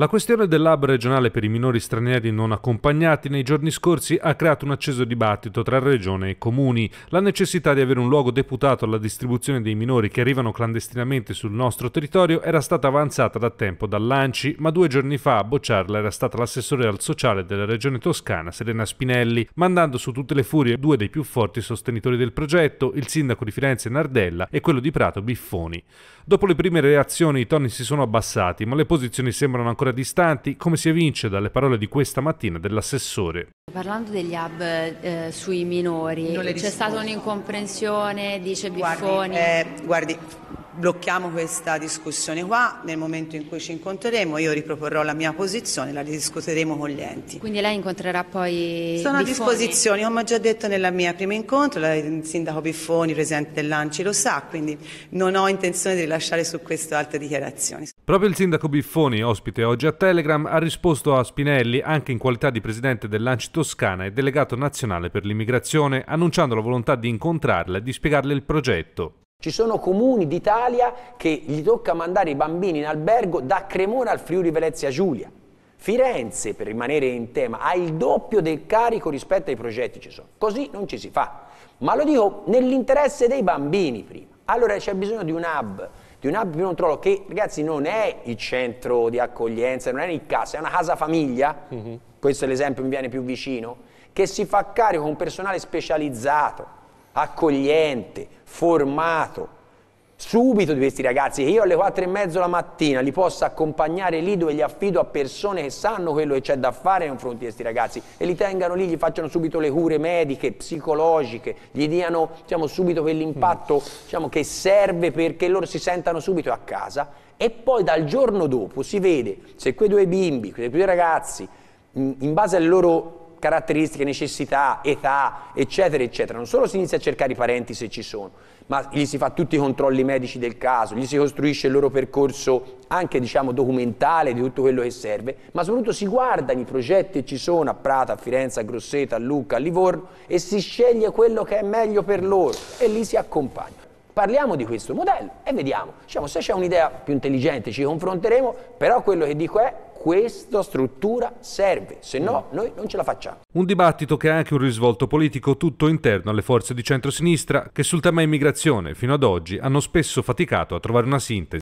La questione del lab regionale per i minori stranieri non accompagnati nei giorni scorsi ha creato un acceso dibattito tra regione e comuni. La necessità di avere un luogo deputato alla distribuzione dei minori che arrivano clandestinamente sul nostro territorio era stata avanzata da tempo dall'ANCI, ma due giorni fa a bocciarla era stata l'assessore al sociale della regione toscana Serena Spinelli, mandando su tutte le furie due dei più forti sostenitori del progetto, il sindaco di Firenze Nardella e quello di Prato Biffoni. Dopo le prime reazioni i toni si sono abbassati, ma le posizioni sembrano ancora distanti, come si evince dalle parole di questa mattina dell'assessore. Parlando degli hub eh, sui minori, c'è stata un'incomprensione, dice Biffoni. guardi, eh, guardi blocchiamo questa discussione qua, nel momento in cui ci incontreremo io riproporrò la mia posizione, la discuteremo con gli enti. Quindi lei incontrerà poi Sono Biffoni. a disposizione, come ho già detto nella mia prima incontro, il sindaco Biffoni, presidente dell'Anci lo sa, quindi non ho intenzione di rilasciare su questo altre dichiarazioni. Proprio il sindaco Biffoni, ospite oggi a Telegram, ha risposto a Spinelli anche in qualità di presidente dell'Anci Toscana e delegato nazionale per l'immigrazione, annunciando la volontà di incontrarla e di spiegarle il progetto. Ci sono comuni d'Italia che gli tocca mandare i bambini in albergo da Cremona al Friuli Venezia Giulia. Firenze, per rimanere in tema, ha il doppio del carico rispetto ai progetti ci sono. Così non ci si fa. Ma lo dico nell'interesse dei bambini prima. Allora c'è bisogno di un hub, di un hub di controllo che, ragazzi, non è il centro di accoglienza, non è il caso, è una casa famiglia, mm -hmm. questo è l'esempio che mi viene più vicino, che si fa carico con personale specializzato accogliente, formato, subito di questi ragazzi che io alle quattro e mezzo la mattina li possa accompagnare lì dove li affido a persone che sanno quello che c'è da fare nei confronti di questi ragazzi e li tengano lì, gli facciano subito le cure mediche, psicologiche, gli diano diciamo, subito quell'impatto mm. diciamo, che serve perché loro si sentano subito a casa e poi dal giorno dopo si vede se quei due bimbi, quei due ragazzi in base al loro caratteristiche, necessità, età, eccetera, eccetera. Non solo si inizia a cercare i parenti se ci sono, ma gli si fa tutti i controlli medici del caso, gli si costruisce il loro percorso anche diciamo, documentale di tutto quello che serve, ma soprattutto si guardano i progetti che ci sono a Prata, a Firenze, a Grosseto, a Lucca, a Livorno e si sceglie quello che è meglio per loro e lì si accompagna parliamo di questo modello e vediamo. Diciamo, se c'è un'idea più intelligente ci confronteremo, però quello che dico è questa struttura serve, se no mm. noi non ce la facciamo. Un dibattito che ha anche un risvolto politico tutto interno alle forze di centrosinistra che sul tema immigrazione fino ad oggi hanno spesso faticato a trovare una sintesi.